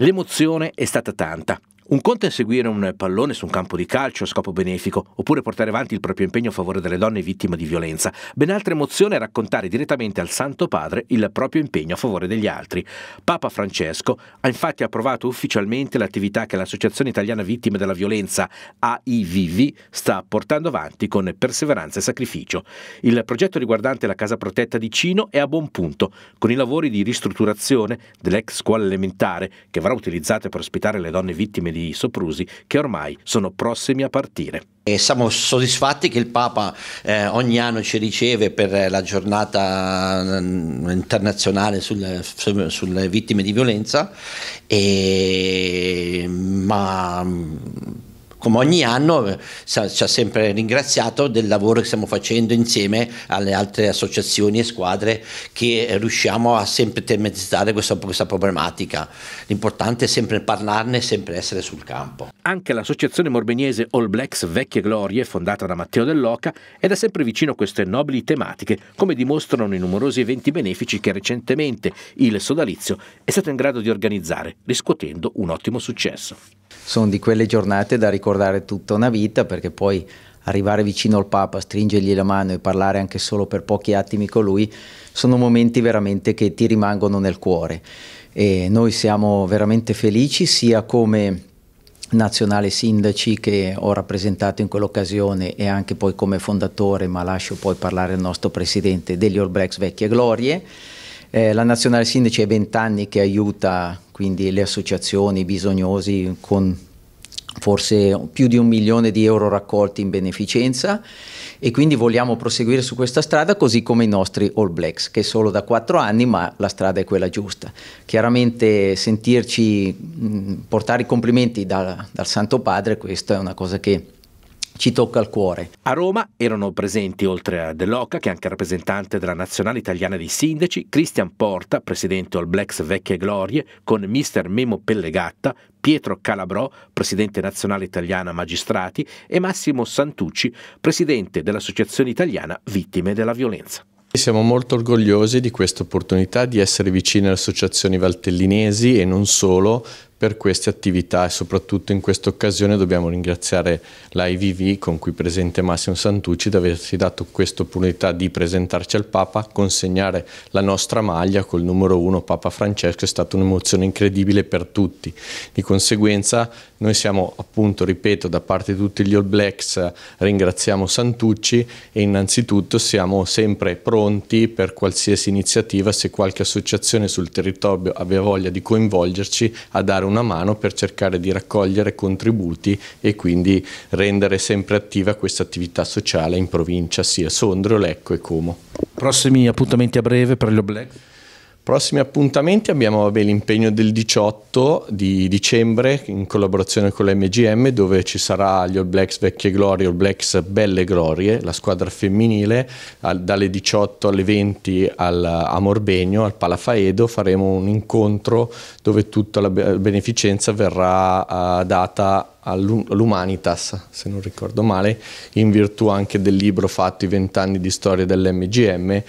L'emozione è stata tanta, un conto è seguire un pallone su un campo di calcio a scopo benefico, oppure portare avanti il proprio impegno a favore delle donne vittime di violenza. Ben altra emozione è raccontare direttamente al Santo Padre il proprio impegno a favore degli altri. Papa Francesco ha infatti approvato ufficialmente l'attività che l'Associazione Italiana Vittime della Violenza, AIVV, sta portando avanti con perseveranza e sacrificio. Il progetto riguardante la casa protetta di Cino è a buon punto, con i lavori di ristrutturazione dell'ex scuola elementare, che verrà utilizzata per ospitare le donne vittime di di soprusi che ormai sono prossimi a partire. E siamo soddisfatti che il Papa eh, ogni anno ci riceve per la giornata mm, internazionale sul, sulle vittime di violenza, e, ma mm, come ogni anno eh, ci ha sempre ringraziato del lavoro che stiamo facendo insieme alle altre associazioni e squadre che eh, riusciamo a sempre tematizzare questa, questa problematica. L'importante è sempre parlarne e sempre essere sul campo. Anche l'associazione morbeniese All Blacks Vecchie Glorie, fondata da Matteo Dell'Oca, è da sempre vicino a queste nobili tematiche, come dimostrano i numerosi eventi benefici che recentemente il sodalizio è stato in grado di organizzare, riscuotendo un ottimo successo. Sono di quelle giornate da ricordare tutta una vita perché poi arrivare vicino al Papa, stringergli la mano e parlare anche solo per pochi attimi con lui, sono momenti veramente che ti rimangono nel cuore. E noi siamo veramente felici sia come nazionale sindaci che ho rappresentato in quell'occasione e anche poi come fondatore, ma lascio poi parlare il nostro presidente degli All Blacks Vecchie Glorie eh, la Nazionale Sindaci è 20 anni che aiuta quindi le associazioni, i bisognosi con forse più di un milione di euro raccolti in beneficenza e quindi vogliamo proseguire su questa strada così come i nostri All Blacks che solo da quattro anni ma la strada è quella giusta. Chiaramente sentirci mh, portare i complimenti da, dal Santo Padre questa è una cosa che ci tocca il cuore. A Roma erano presenti oltre a De Loca, che è anche rappresentante della Nazionale Italiana dei Sindaci, Cristian Porta, presidente All Blacks Vecchie Glorie, con mister Memo Pellegatta, Pietro Calabrò, presidente nazionale italiana magistrati, e Massimo Santucci, presidente dell'Associazione Italiana Vittime della Violenza. Siamo molto orgogliosi di questa opportunità di essere vicini alle associazioni valtellinesi e non solo per queste attività e soprattutto in questa occasione dobbiamo ringraziare l'IVV con cui presente Massimo Santucci di averci dato questa opportunità di presentarci al Papa, consegnare la nostra maglia col numero 1 Papa Francesco è stata un'emozione incredibile per tutti. Di conseguenza noi siamo appunto, ripeto, da parte di tutti gli All Blacks ringraziamo Santucci e innanzitutto siamo sempre pronti per qualsiasi iniziativa se qualche associazione sul territorio aveva voglia di coinvolgerci a dare un una mano per cercare di raccogliere contributi e quindi rendere sempre attiva questa attività sociale in provincia sia Sondrio, Lecco e Como. Prossimi appuntamenti a breve per gli Oblex? Prossimi appuntamenti abbiamo vabbè, l'impegno del 18 di dicembre in collaborazione con l'MGM dove ci sarà gli All Blacks Vecchie Glorie, All Blacks Belle Glorie, la squadra femminile, al, dalle 18 alle 20 al, a Morbegno, al Palafaedo, faremo un incontro dove tutta la beneficenza verrà uh, data all'Humanitas, se non ricordo male, in virtù anche del libro fatto I vent'anni di storia dell'MGM